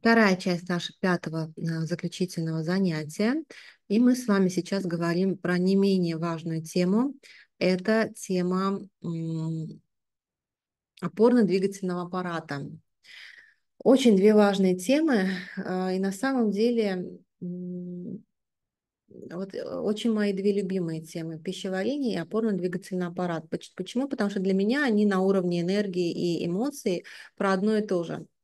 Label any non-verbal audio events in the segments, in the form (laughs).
Вторая часть нашего пятого э, заключительного занятия. И мы с вами сейчас говорим про не менее важную тему. Это тема опорно-двигательного аппарата. Очень две важные темы. Э, и на самом деле вот э, очень мои две любимые темы – пищеварение и опорно-двигательный аппарат. Почему? Потому что для меня они на уровне энергии и эмоций про одно и то же –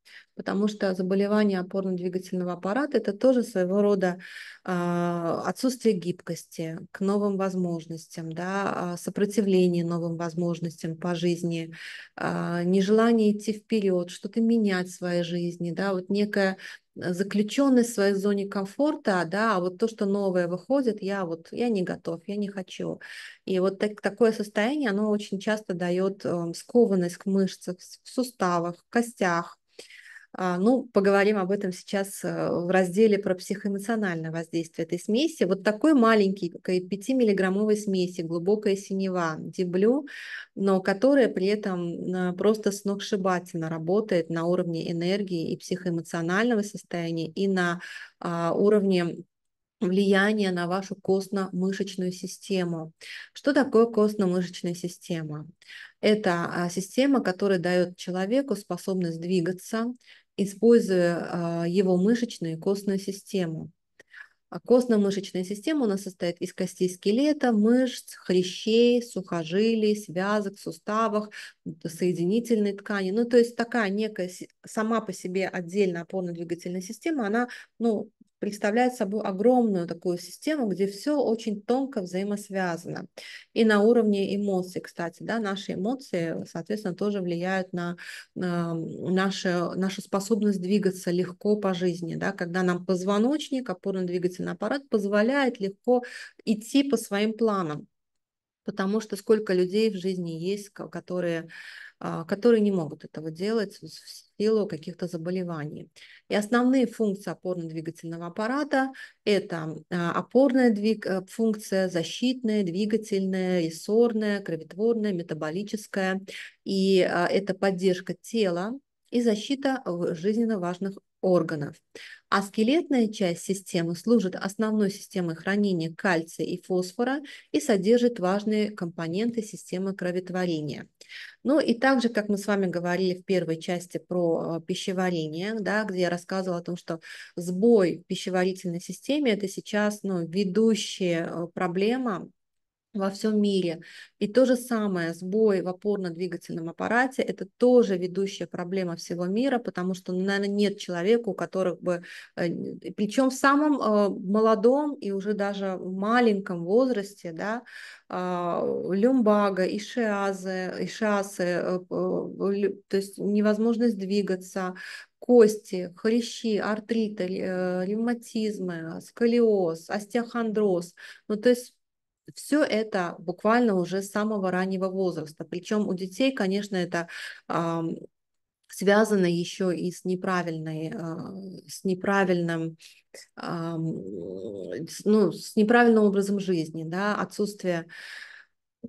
потому что заболевание опорно-двигательного аппарата – это тоже своего рода а, отсутствие гибкости к новым возможностям, да, а, сопротивление новым возможностям по жизни, а, нежелание идти вперед, что-то менять в своей жизни, да, вот некая заключенность в своей зоне комфорта, да, а вот то, что новое выходит, я вот, я не готов, я не хочу. И вот так, такое состояние, оно очень часто дает эм, скованность к мышцам, в суставах, в костях, а, ну, поговорим об этом сейчас э, в разделе про психоэмоциональное воздействие этой смеси. Вот такой маленький, 5-миллиграммовой смеси, глубокая синева, деблю, но которая при этом просто сногсшибательно работает на уровне энергии и психоэмоционального состояния, и на а, уровне влияние на вашу костно-мышечную систему. Что такое костно-мышечная система? Это а, система, которая дает человеку способность двигаться, используя а, его мышечную и костную систему. А костно-мышечная система у нас состоит из костей скелета, мышц, хрящей, сухожилий, связок, суставов, соединительной ткани. Ну, то есть такая некая сама по себе отдельная опорно-двигательная система, она ну, представляет собой огромную такую систему, где все очень тонко взаимосвязано. И на уровне эмоций, кстати, да, наши эмоции, соответственно, тоже влияют на, на наше нашу способность двигаться легко по жизни, да, когда нам позвоночник, опорно-двигательный аппарат позволяет легко идти по своим планам, потому что сколько людей в жизни есть, которые а, которые не могут этого делать в силу каких-то заболеваний. И основные функции опорно-двигательного аппарата – это а, опорная двиг... Э, функция, защитная, двигательная, рессорная, кровотворная, метаболическая. И а, это поддержка тела и защита жизненно важных органов. А скелетная часть системы служит основной системой хранения кальция и фосфора и содержит важные компоненты системы кроветворения. Ну и также, как мы с вами говорили в первой части про э, пищеварение, да, где я рассказывала о том, что сбой в пищеварительной системе – это сейчас ну, ведущая э, проблема во всем мире. И то же самое, сбой в опорно-двигательном аппарате – это тоже ведущая проблема всего мира, потому что, ну, наверное, нет человека, у которых бы… Э, Причем в самом э, молодом и уже даже в маленьком возрасте, да, а, люмбага, ишиазы, ишиасы, э, то есть невозможность двигаться, кости, хрящи, артриты, ревматизмы, сколиоз, остеохондроз. Ну, то есть все это буквально уже с самого раннего возраста. Причем у детей, конечно, это связано еще и с неправильной, а, с неправильным, ну, с неправильным образом жизни, да, отсутствие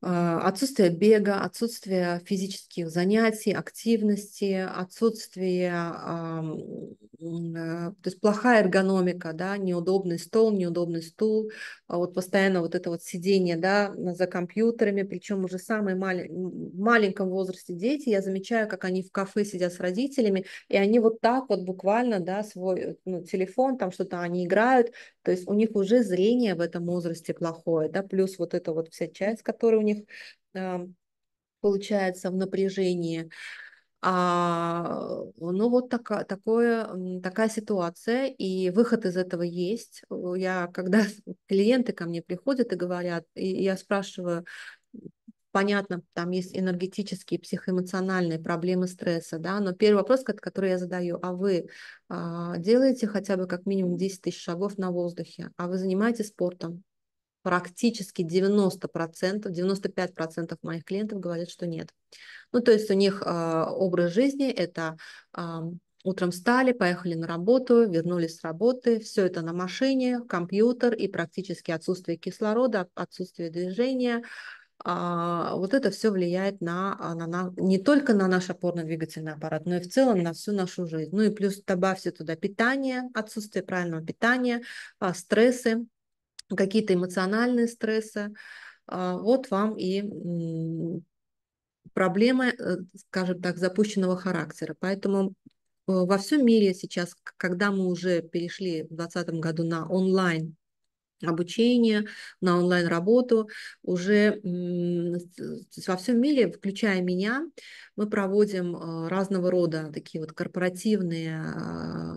Э, отсутствие бега, отсутствие физических занятий, активности, отсутствие, а, э, то есть плохая эргономика, да, неудобный стол, неудобный стул, а вот постоянно вот это вот сидение, да, за компьютерами, причем уже самые мал... в маленьком возрасте дети, я замечаю, как они в кафе сидят с родителями, и они вот так вот буквально, да, свой ну, телефон, там что-то они играют, то есть у них уже зрение в этом возрасте плохое, да, плюс вот эта вот вся часть, которая у них эм, получается в напряжении. А, ну вот такая такое, такая ситуация, и выход из этого есть. Я, когда (laughs) клиенты ко мне приходят и говорят, и я спрашиваю, понятно, там есть энергетические, психоэмоциональные проблемы стресса, да, но первый вопрос, который я задаю, а вы а, делаете хотя бы как минимум 10 тысяч шагов на воздухе, а вы занимаетесь спортом, практически 90%, 95% моих клиентов говорят, что нет. Ну, то есть у них э, образ жизни – это э, утром встали, поехали на работу, вернулись с работы, все это на машине, компьютер и практически отсутствие кислорода, отсутствие движения. А, вот это все влияет на, на, на, не только на наш опорно-двигательный аппарат, но и в целом на всю нашу жизнь. Ну и плюс добавьте туда питание, отсутствие правильного питания, стрессы, какие-то эмоциональные стрессы, а, вот вам и проблемы, э, скажем так, запущенного характера. Поэтому э, во всем мире сейчас, когда мы уже перешли в 2020 году на онлайн обучение, на онлайн-работу. Уже во всем мире, включая меня, мы проводим э, разного рода такие вот корпоративные а,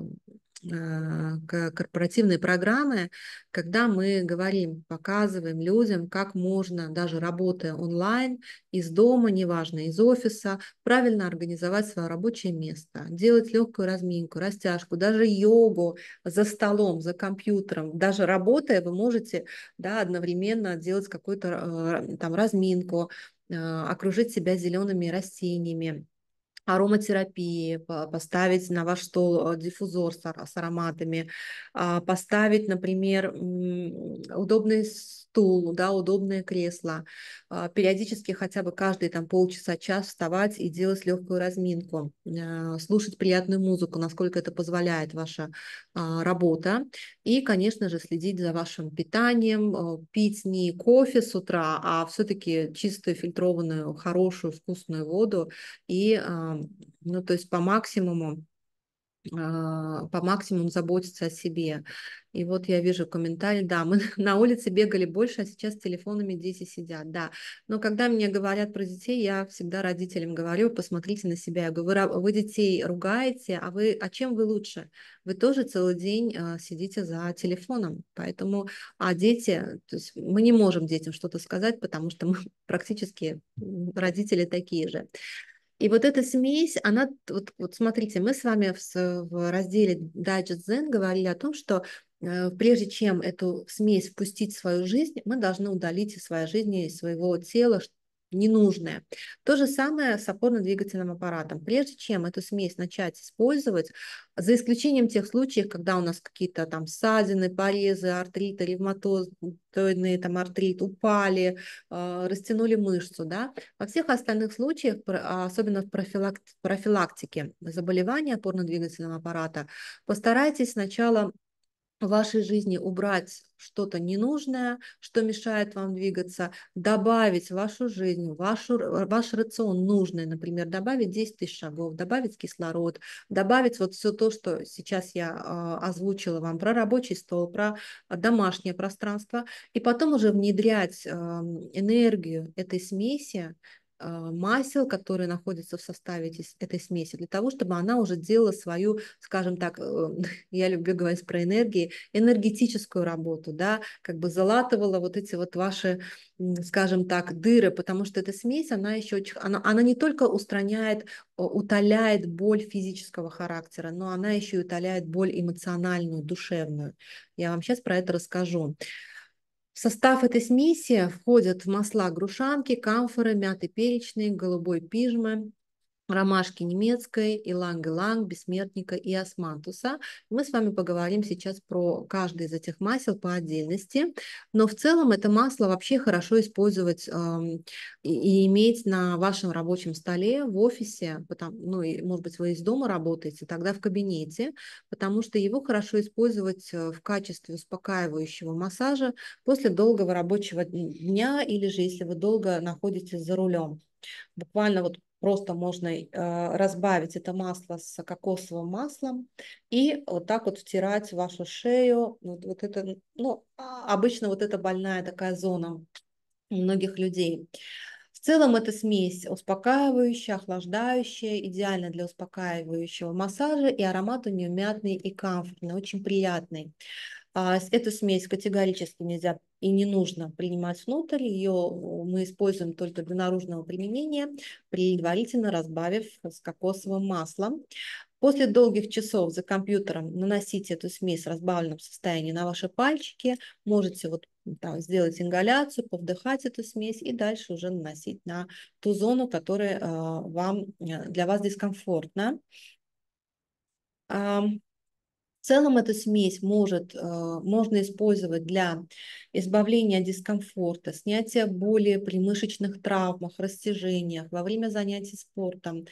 Э, корпоративные программы, когда мы говорим, показываем людям, как можно, даже работая онлайн, из дома, неважно, из офиса, правильно организовать свое рабочее место, делать легкую разминку, растяжку, даже йогу за столом, за компьютером. Даже работая, вы можете да, одновременно делать какую-то э, там разминку, э, окружить себя зелеными растениями, ароматерапии, поставить на ваш стол э, диффузор с ароматами, а, поставить, например, удобный стул, да, удобное кресло, а, периодически хотя бы каждые там полчаса-час вставать и делать легкую разминку, э, слушать приятную музыку, насколько это позволяет ваша а, работа, и, конечно же, следить за вашим питанием, э, пить не кофе с утра, а все-таки чистую, фильтрованную, хорошую, вкусную воду и, а, ну, то есть по максимуму а, по максимуму заботиться о себе. И вот я вижу комментарий, да, мы (laughs) на улице бегали больше, а сейчас с телефонами дети сидят, да. Но когда мне говорят про детей, я всегда родителям говорю, посмотрите на себя, я говорю, вы, детей ругаете, а вы, а чем вы лучше? Вы тоже целый день а, сидите за телефоном, поэтому, а дети, то есть мы не можем детям что-то сказать, потому что мы (laughs) практически родители такие же. И вот эта смесь, она, вот, вот смотрите, мы с вами в, в разделе Digest Zen говорили о том, что э, прежде чем эту смесь впустить в свою жизнь, мы должны удалить из своей жизни, из своего тела ненужное. То же самое с опорно-двигательным аппаратом. Прежде чем эту смесь начать использовать, за исключением тех случаев, когда у нас какие-то там ссадины, порезы, артриты, ревматоидные там артрит, упали, э, растянули мышцу, да, во всех остальных случаях, а, особенно в профилакти профилактике заболевания опорно-двигательного аппарата, постарайтесь сначала в вашей жизни убрать что-то ненужное, что мешает вам двигаться, добавить в вашу жизнь, вашу, э, ваш рацион нужное, например, добавить 10 тысяч шагов, добавить кислород, добавить вот все то, что сейчас я э, озвучила вам про рабочий стол, про домашнее пространство, и потом уже внедрять э, энергию этой смеси а, масел, которые находятся в составе этой смеси, для того, чтобы она уже делала свою, скажем так, э, (laughs) я люблю говорить про энергии, энергетическую работу, да, как бы залатывала вот эти вот ваши, скажем так, дыры, потому что эта смесь, она еще, очень, она, она не только устраняет, утоляет боль физического характера, но она еще и утоляет боль эмоциональную, душевную. Я вам сейчас про это расскажу. В состав этой смеси входят масла грушанки, камфоры, мяты перечные, голубой пижмы, ромашки немецкой, иланг-иланг, бессмертника и османтуса. Мы с вами поговорим сейчас про каждый из этих масел по отдельности, но в целом это масло вообще хорошо использовать э, и, и иметь на вашем рабочем столе в офисе, потому, ну, и, может быть, вы из дома работаете, тогда в кабинете, потому что его хорошо использовать э, в качестве успокаивающего массажа после долгого рабочего дня или же если вы долго находитесь за рулем. Буквально вот Просто можно э, разбавить это масло с кокосовым маслом и вот так вот втирать в вашу шею. Вот, вот это, ну, а, обычно вот эта больная такая зона у многих людей. В целом эта смесь успокаивающая, охлаждающая, идеально для успокаивающего массажа, и аромат у нее мятный и комфортный, очень приятный. А, эту смесь категорически нельзя и не нужно принимать внутрь. Ее э, мы используем только для наружного применения, предварительно разбавив с кокосовым маслом. После долгих часов за компьютером наносите эту смесь в разбавленном состоянии на ваши пальчики. Можете вот там, сделать ингаляцию, повдыхать эту смесь и дальше уже наносить на ту зону, которая э, вам, э, для вас дискомфортна. В целом эта смесь может, э, можно использовать для избавления от дискомфорта, снятия боли при мышечных травмах, растяжениях, во время занятий спортом.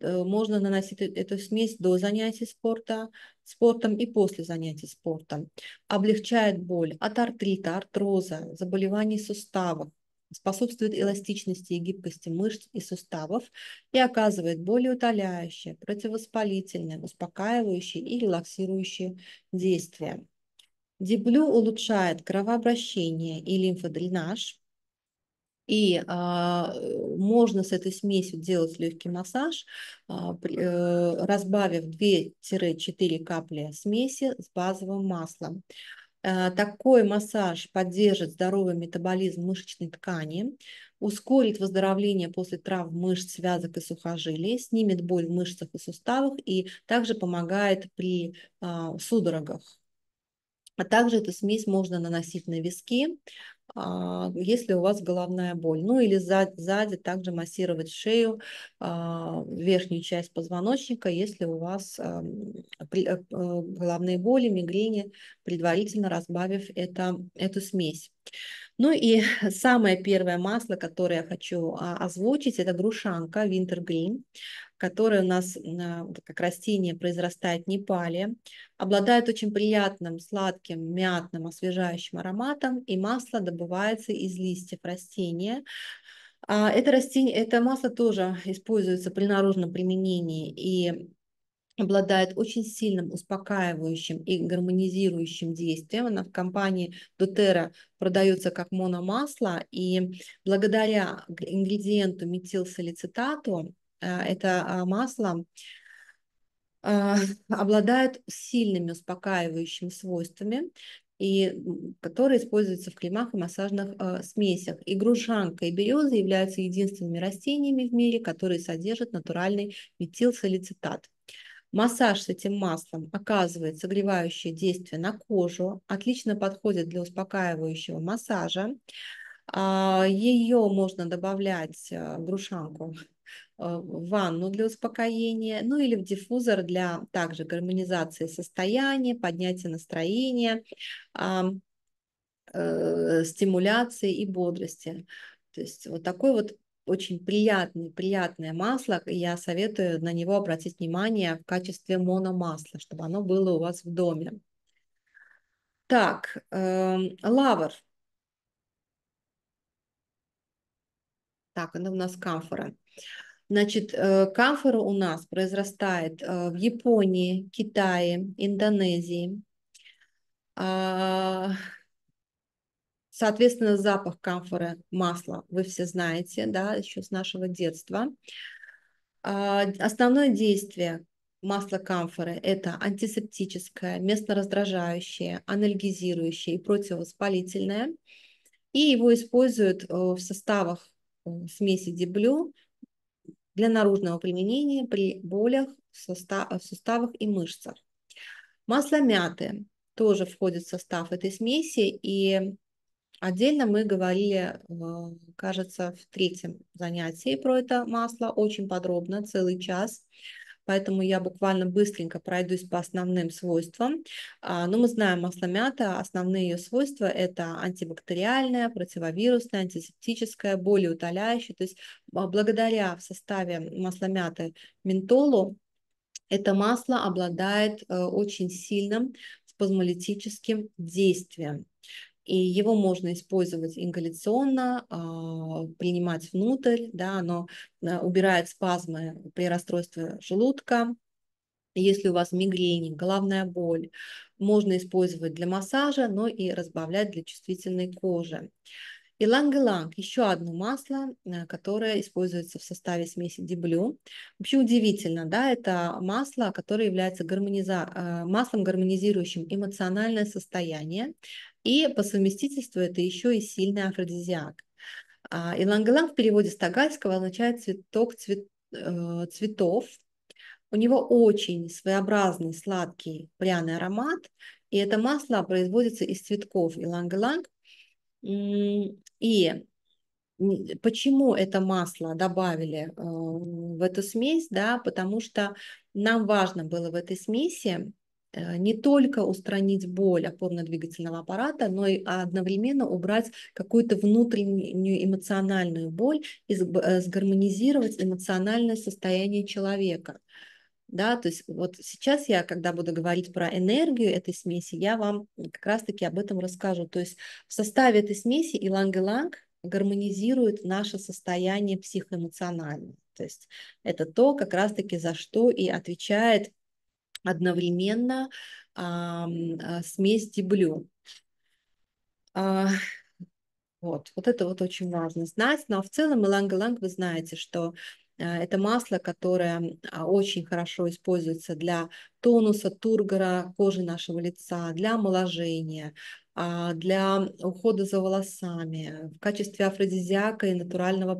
Э, можно наносить э, эту смесь до занятий спорта, спортом и после занятий спортом. Облегчает боль от артрита, артроза, заболеваний суставов, способствует эластичности и гибкости мышц и суставов и оказывает более утоляющее, противовоспалительное, успокаивающее и релаксирующее действие. Диблю улучшает кровообращение и лимфодренаж, и а, можно с этой смесью делать легкий массаж, а, э, разбавив 2-4 капли смеси с базовым маслом. Э, такой массаж поддержит здоровый метаболизм мышечной ткани, ускорит выздоровление после травм мышц, связок и сухожилий, снимет боль в мышцах и суставах и также помогает при а, судорогах. А также эту смесь можно наносить на виски, а, если у вас головная боль. Ну или сзади также массировать шею, а, верхнюю часть позвоночника, если у вас а, э, э, головные боли, мигрени, предварительно разбавив это, эту смесь. Ну и (laughs) самое первое масло, которое я хочу озвучить, это грушанка Wintergreen которые у нас как растение произрастает в Непале, обладают очень приятным, сладким, мятным, освежающим ароматом, и масло добывается из листьев растения. А это, растение, это масло тоже используется при наружном применении и обладает очень сильным успокаивающим и гармонизирующим действием. Она в компании Дотера продается как мономасло, и благодаря ингредиенту метилсалицитату а, это а, масло, а, (laughs) обладает сильными успокаивающими свойствами, и которые используются в кремах и массажных э, смесях. И грушанка, и береза являются единственными растениями в мире, которые содержат натуральный метилсалицитат. Массаж с этим маслом оказывает согревающее действие на кожу, отлично подходит для успокаивающего массажа. Ее можно добавлять, грушанку, Э, ванну для успокоения, ну или в диффузор для также гармонизации состояния, поднятия настроения, э, стимуляции и бодрости. То есть вот такой вот очень приятный приятное масло. Я советую на него обратить внимание в качестве мономасла, чтобы оно было у вас в доме. Так, э, лавр. Так, оно у нас камфора. Значит, э, камфора у нас произрастает э, в Японии, Китае, Индонезии. А, соответственно, запах камфоры масла вы все знаете, да, еще с нашего детства. А, основное действие масла камфоры – это антисептическое, местно-раздражающее, анальгизирующее и противовоспалительное. И его используют э, в составах смеси деблю, для наружного применения при болях в, состав, в суставах и мышцах. Масло мяты тоже входит в состав этой смеси, и отдельно мы говорили, а, кажется, в третьем занятии про это масло очень подробно, целый час поэтому я буквально быстренько пройдусь по основным свойствам. А, Но ну, мы знаем масло мята, основные ее свойства – это антибактериальное, противовирусное, антисептическое, болеутоляющее. То есть а, благодаря в составе масла мяты ментолу это масло обладает э, очень сильным спазмолитическим действием и его можно использовать ингаляционно, а, принимать внутрь, да, оно а, убирает спазмы при расстройстве желудка, если у вас мигрени, головная боль, можно использовать для массажа, но и разбавлять для чувствительной кожи. Иланг-иланг – еще одно масло, э, которое используется в составе смеси деблю. Вообще удивительно, да, это масло, которое является гармониза... Э, маслом, гармонизирующим эмоциональное состояние, и по совместительству это еще и сильный афродизиак. А, Илангелан в переводе с тагальского означает цветок цвет, э, цветов. У него очень своеобразный сладкий пряный аромат, и это масло производится из цветков илангеланг. И почему это масло добавили э, в эту смесь, да, потому что нам важно было в этой смеси Э, не только устранить боль опорно-двигательного аппарата, но и одновременно убрать какую-то внутреннюю эмоциональную боль и э, сгармонизировать эмоциональное состояние человека. Да, то есть вот сейчас я, когда буду говорить про энергию этой смеси, я вам как раз-таки об этом расскажу. То есть в составе этой смеси иланг-иланг гармонизирует наше состояние психоэмоциональное. То есть это то, как раз-таки за что и отвечает одновременно а, а, смесь деблю. А, вот, вот это вот очень важно знать. Но ну, а в целом иланг-иланг вы знаете, что а, это масло, которое а, очень хорошо используется для тонуса тургора кожи нашего лица, для омоложения, а, для ухода за волосами, в качестве афродизиака и натурального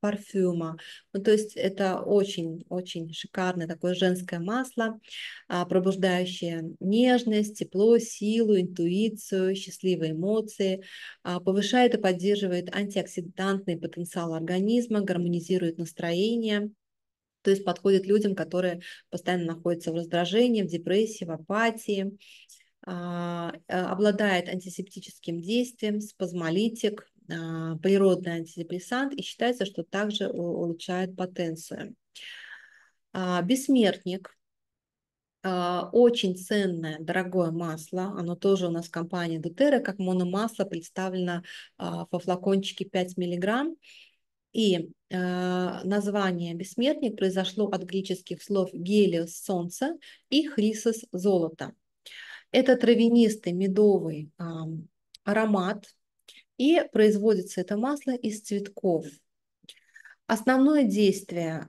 парфюма. Ну, то есть это очень-очень шикарное такое женское масло, а, пробуждающее нежность, тепло, силу, интуицию, счастливые эмоции, а, повышает и поддерживает антиоксидантный потенциал организма, гармонизирует настроение, то есть подходит людям, которые постоянно находятся в раздражении, в депрессии, в апатии, а, э, обладает антисептическим действием, спазмолитик, а, природный антидепрессант и считается, что также улучшает потенцию. А, бессмертник очень ценное, дорогое масло. Оно тоже у нас в компании Дотера, как мономасло, представлено во флакончике 5 миллиграмм. И название «бессмертник» произошло от греческих слов «гелиос – солнце» и «хрисос – золото». Это травянистый медовый аромат, и производится это масло из цветков. Основное действие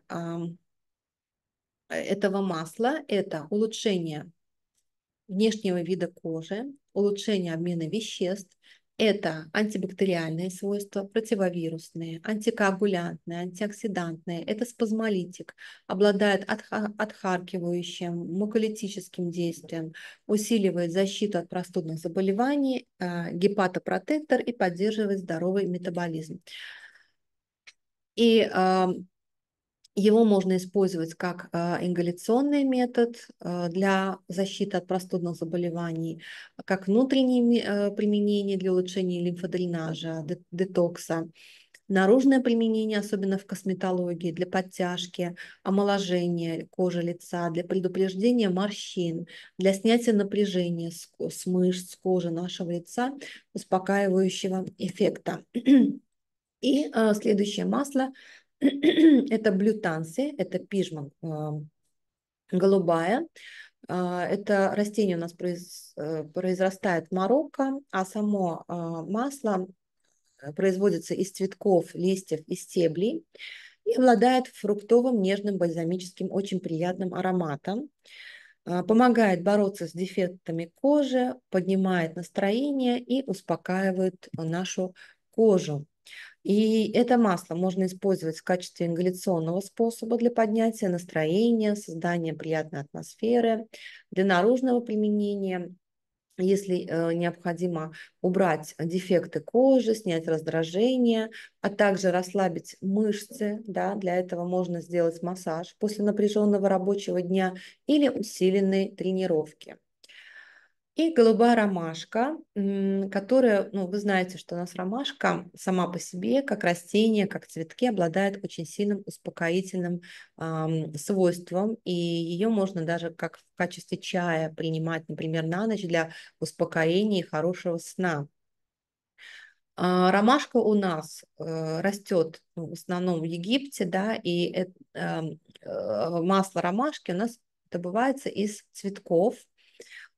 этого масла – это улучшение внешнего вида кожи, улучшение обмена веществ, это антибактериальные свойства, противовирусные, антикоагулянтные, антиоксидантные. Это спазмолитик, обладает отхаркивающим, муколитическим действием, усиливает защиту от простудных заболеваний, а, гепатопротектор и поддерживает здоровый метаболизм. И его можно использовать как э, ингаляционный метод э, для защиты от простудных заболеваний, как внутреннее э, применение для улучшения лимфодренажа, детокса, наружное применение, особенно в косметологии, для подтяжки, омоложения кожи лица, для предупреждения морщин, для снятия напряжения с мышц, с кожи нашего лица, успокаивающего эффекта. (clears throat) И следующее масло (clears throat) это блютансы, это пижма э, голубая. Э, это растение у нас э, произрастает в Марокко, а само масло производится из цветков, листьев и стеблей и обладает фруктовым, нежным, бальзамическим, очень приятным ароматом. Помогает бороться с дефектами кожи, поднимает настроение и успокаивает нашу кожу. И это масло можно использовать в качестве ингаляционного способа для поднятия настроения, создания приятной атмосферы, для наружного применения если э, необходимо убрать дефекты кожи, снять раздражение, а также расслабить мышцы, да, для этого можно сделать массаж после напряженного рабочего дня или усиленной тренировки. И голубая ромашка, которая, ну, вы знаете, что у нас ромашка сама по себе, как растение, как цветки, обладает очень сильным успокоительным эм, свойством, и ее можно даже как в качестве чая принимать, например, на ночь для успокоения и хорошего сна. А, ромашка у нас э, растет в основном в Египте, да, и э, масло ромашки у нас добывается из цветков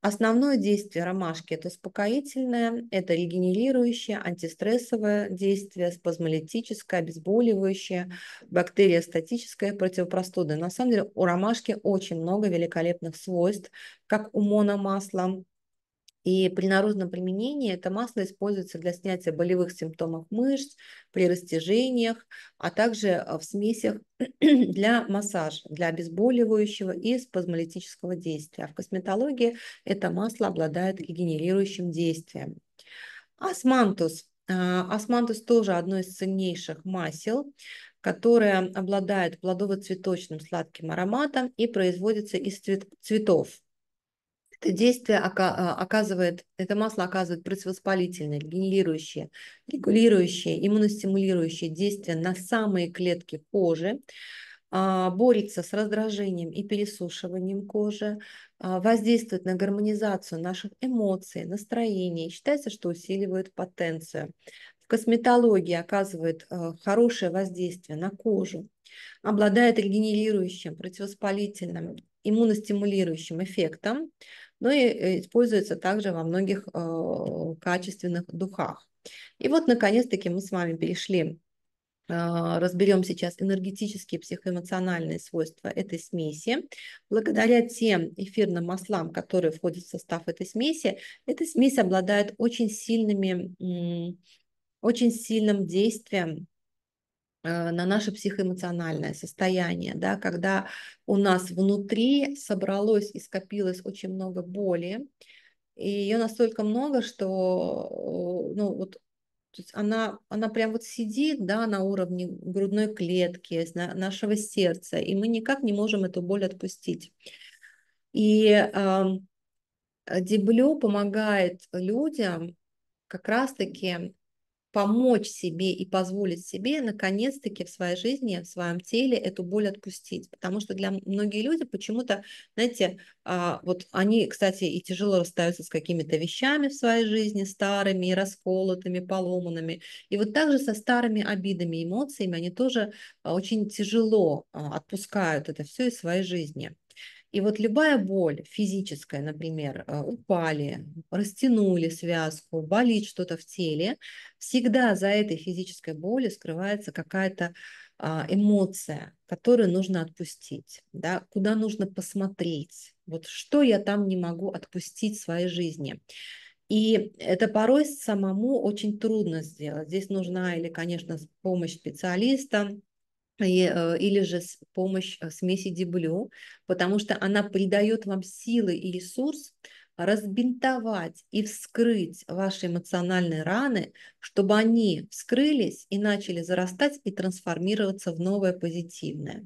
Основное действие ромашки – это успокоительное, это регенерирующее, антистрессовое действие, спазмолитическое, обезболивающее, бактериостатическое, противопростудное. На самом деле у ромашки очень много великолепных свойств, как у мономасла, и при наружном применении это масло используется для снятия болевых симптомов мышц, при растяжениях, а также э, в смесях (clears throat) для массажа, для обезболивающего и спазмолитического действия. А в косметологии это масло обладает регенерирующим действием. Османтус. Э, османтус тоже одно из ценнейших масел, которое обладает плодово-цветочным сладким ароматом и производится из цветов. Это действие а, оказывает, это масло оказывает противовоспалительное, генерирующее, регулирующее, иммуностимулирующее действие на самые клетки кожи, а, борется с раздражением и пересушиванием кожи, а, воздействует на гармонизацию наших эмоций, настроений. Считается, что усиливает потенцию. В косметологии оказывает хорошее воздействие на кожу, обладает регенерирующим, противовоспалительным, иммуностимулирующим эффектом, но ну и э, используется также во многих э, качественных духах. И вот, наконец-таки, мы с вами перешли а, разберем сейчас энергетические психоэмоциональные свойства этой смеси. Благодаря тем эфирным маслам, которые входят в состав этой смеси, эта смесь обладает очень сильными, очень сильным действием Э, на наше психоэмоциональное состояние, да, когда у нас внутри собралось и скопилось очень много боли, и ее настолько много, что э, ну, вот, то есть она, она прям вот сидит да, на уровне грудной клетки, нашего сердца, и мы никак не можем эту боль отпустить. И э, эм, Деблю помогает людям как раз-таки помочь себе и позволить себе наконец-таки в своей жизни, в своем теле эту боль отпустить. Потому что для многие люди почему-то, знаете, а, вот они, кстати, и тяжело расстаются с какими-то вещами в своей жизни, старыми, расколотыми, поломанными. И вот также со старыми обидами, эмоциями они тоже а, очень тяжело а, отпускают это все из своей жизни. И вот любая боль физическая, например, э, упали, растянули связку, болит что-то в теле, всегда за этой физической болью скрывается какая-то а, эмоция, которую нужно отпустить, да, куда нужно посмотреть, вот что я там не могу отпустить в своей жизни. И это порой самому очень трудно сделать. Здесь нужна или, конечно, помощь специалиста, и, э, или же с помощь э, смеси деблю, потому что она придает вам силы и ресурс разбинтовать и вскрыть ваши эмоциональные раны, чтобы они вскрылись и начали зарастать и трансформироваться в новое позитивное.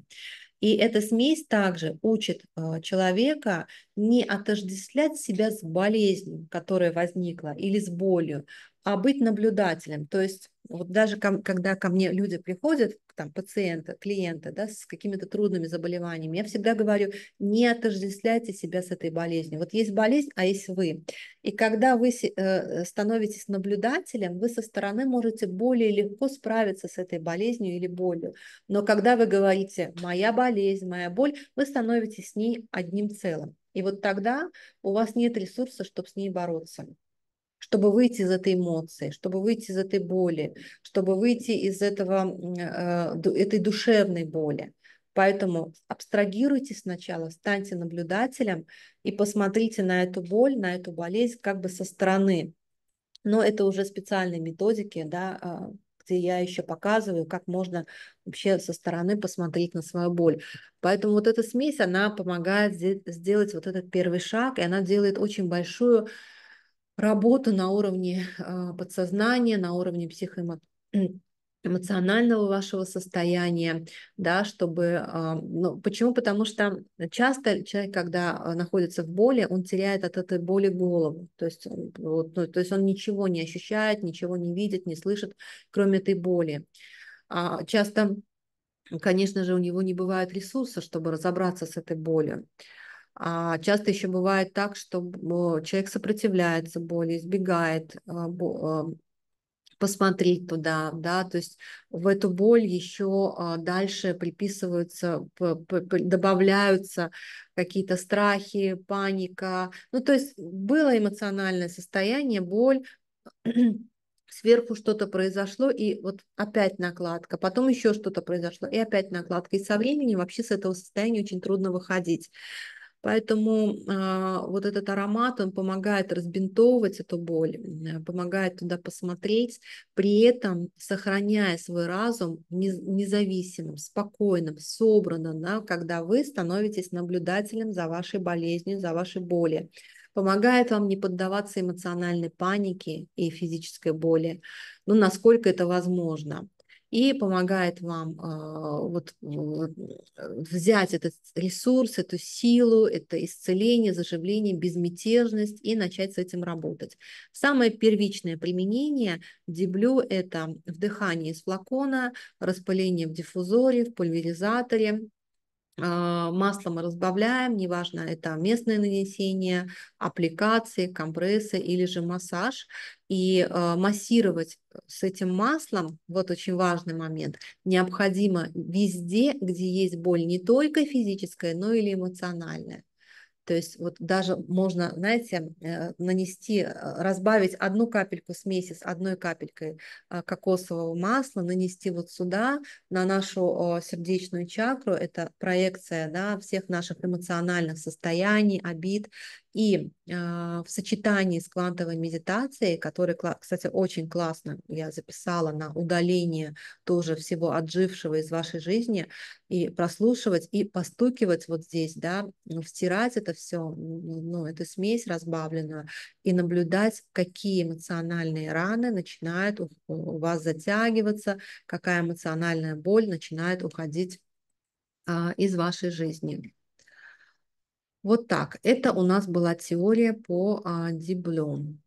И эта смесь также учит э, человека не отождествлять себя с болезнью, которая возникла, или с болью, а быть наблюдателем. То есть вот даже когда ко мне люди приходят, там, пациента, клиента да, с какими-то трудными заболеваниями. Я всегда говорю, не отождествляйте себя с этой болезнью. Вот есть болезнь, а есть вы. И когда вы э, становитесь наблюдателем, вы со стороны можете более легко справиться с этой болезнью или болью. Но когда вы говорите «моя болезнь», «моя боль», вы становитесь с ней одним целым. И вот тогда у вас нет ресурса, чтобы с ней бороться чтобы выйти из этой эмоции, чтобы выйти из этой боли, чтобы выйти из этого, э, этой душевной боли. Поэтому абстрагируйтесь сначала, станьте наблюдателем и посмотрите на эту боль, на эту болезнь как бы со стороны. Но это уже специальные методики, да, а, где я еще показываю, как можно вообще со стороны посмотреть на свою боль. Поэтому вот эта смесь, она помогает сделать вот этот первый шаг, и она делает очень большую работа на уровне а, подсознания, на уровне психоэмоционального вашего состояния, да, чтобы... А, ну, почему? Потому что часто человек, когда а, находится в боли, он теряет от этой боли голову, то есть, вот, ну, то есть он ничего не ощущает, ничего не видит, не слышит, кроме этой боли. А часто, конечно же, у него не бывает ресурса, чтобы разобраться с этой болью. А часто еще бывает так, что человек сопротивляется боли, избегает а, посмотреть туда, да, то есть в эту боль еще а, дальше приписываются, добавляются какие-то страхи, паника, ну, то есть было эмоциональное состояние, боль, (clears throat) сверху что-то произошло, и вот опять накладка, потом еще что-то произошло, и опять накладка. И со временем вообще с этого состояния очень трудно выходить. Поэтому э, вот этот аромат, он помогает разбинтовывать эту боль, помогает туда посмотреть, при этом сохраняя свой разум независимым, спокойным, собранным, да, когда вы становитесь наблюдателем за вашей болезнью, за вашей боли, помогает вам не поддаваться эмоциональной панике и физической боли, ну, насколько это возможно и помогает вам а, вот, взять этот ресурс, эту силу, это исцеление, заживление, безмятежность и начать с этим работать. Самое первичное применение деблю – это вдыхание из флакона, распыление в диффузоре, в пульверизаторе, а, маслом мы разбавляем, неважно, это местное нанесение, аппликации, компрессы или же массаж. И а, массировать с этим маслом, вот очень важный момент, необходимо везде, где есть боль, не только физическая, но и эмоциональная. То есть вот даже можно, знаете, э, нанести, э, разбавить одну капельку смеси с одной капелькой э, кокосового масла, нанести вот сюда, на нашу сердечную чакру, это проекция да, всех наших эмоциональных состояний, обид и а, в сочетании с квантовой медитацией, которая, кстати, очень классно я записала на удаление тоже всего отжившего из вашей жизни, и прослушивать, и постукивать вот здесь, да, ну, втирать это все, ну, эту смесь разбавленную, и наблюдать, какие эмоциональные раны начинают у вас затягиваться, какая эмоциональная боль начинает уходить а, из вашей жизни. Вот так. Это у нас была теория по а, диблем.